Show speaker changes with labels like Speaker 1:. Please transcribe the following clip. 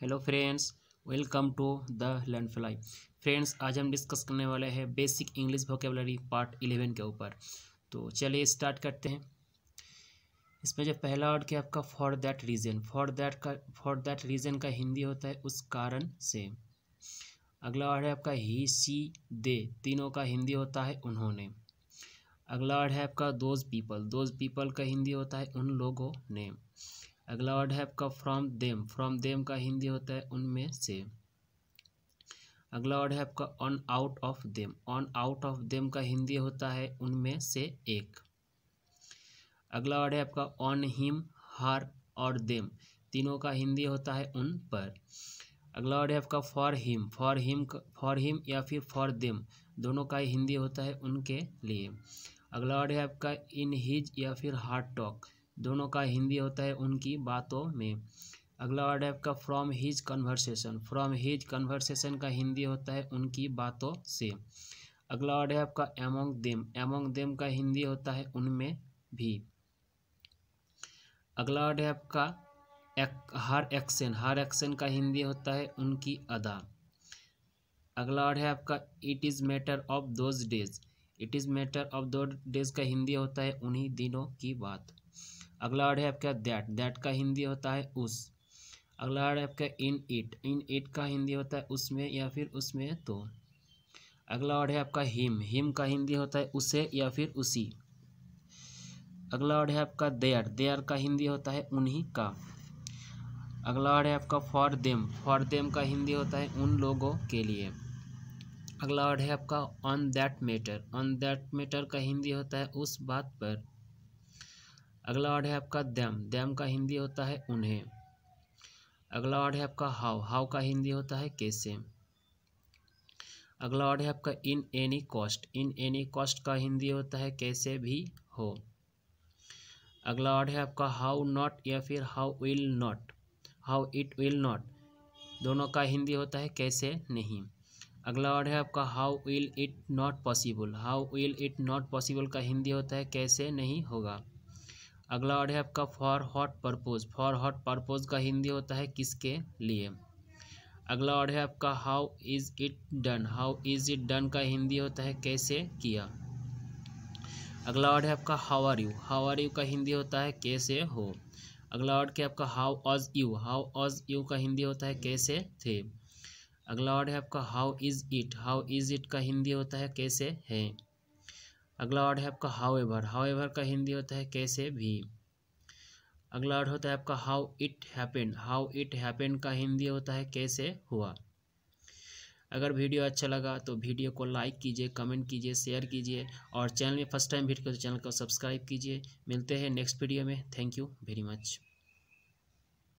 Speaker 1: hello friends welcome to the learn fly friends आज हम discuss करने वाले हैं basic English vocabulary part eleven के ऊपर तो चलिए स्टार्ट करते हैं इसमें जो पहला वर्ड क्या आपका for that reason for that का फॉर दैट रीज़न का हिंदी होता है उस कारण से अगला वर्ड है आपका ही सी दे तीनों का हिंदी होता है उन्होंने अगला वर्ड है आपका दोज पीपल दोज पीपल का हिंदी होता है उन लोगों ने अगला वर्ड है आपका फ्रॉम देम फ्रॉम देम का हिंदी होता है उनमें से अगला वर्ड है आपका on out of them on out of them का हिंदी होता है उनमें से एक अगला वर्ड है आपका ऑन हिम हर और देम तीनों का हिंदी होता है उन पर अगला वर्ड है आपका for him for him for him या फिर फॉर देम दोनों का हिंदी होता है उनके लिए अगला वर्ड है आपका इन हिज या फिर हार्ट टॉक दोनों का हिंदी होता है उनकी बातों में अगला वर्ड है आपका from his conversation from his conversation का हिंदी होता है उनकी बातों से अगला वर्ड है आपका एमोंग देम एमोंग देम का हिंदी होता है उनमें भी अगला वर्ड है आपका एक, हर एक्शन हर एक्शन का हिंदी होता है उनकी अदा अगला वर्ड है आपका it is matter of those days it is matter of those days का हिंदी होता है उन्हीं दिनों की बात अगला वर्ड है आपका दैट दैट का हिंदी होता है उस अगला वर्ड है आपका इन इट इन इट का हिंदी होता है उसमें या फिर उसमें तो अगला वर्ड है आपका हिम हिम का हिंदी होता है उसे या फिर उसी अगला वर्ड है आपका देयर देयर का हिंदी होता है उन्हीं का अगला वर्ड है आपका फॉर देम फॉर देम का हिंदी होता है उन लोगों के लिए अगला वर्ड है आपका on that matter on that matter का हिंदी होता है उस बात पर अगला वर्ड है आपका दैम दैम का हिंदी होता है उन्हें अगला वर्ड है आपका हाव हाव का हिंदी होता है कैसे अगला वर्ड है आपका in any cost in any cost का हिंदी होता है कैसे भी हो अगला वर्ड है आपका हाउ नॉट या फिर how will not how it will not दोनों का हिंदी होता है कैसे नहीं अगला वर्ड है आपका how will it not possible how will it not possible का हिंदी होता है कैसे नहीं होगा अगला वर्ड है आपका for what purpose for what purpose का हिंदी होता है किसके लिए अगला वर्ड है आपका how is it done how is it done का हिंदी होता है कैसे किया अगला वर्ड है आपका how are you how are you का हिंदी होता है कैसे हो अगला वर्ड क्या आपका how was you how was you का हिंदी होता है कैसे थे अगला वर्ड है आपका how is it how is it का हिंदी होता है कैसे है अगला वर्ड है आपका हाउ एवर हाउ एवर का हिंदी होता है कैसे भी अगला वर्ड होता है आपका how it happened how it happened का हिंदी होता है कैसे हुआ अगर वीडियो अच्छा लगा तो वीडियो को लाइक कीजिए कमेंट कीजिए शेयर कीजिए और चैनल में फर्स्ट टाइम वीडियो तो चैनल को सब्सक्राइब कीजिए मिलते हैं नेक्स्ट वीडियो में थैंक यू वेरी मच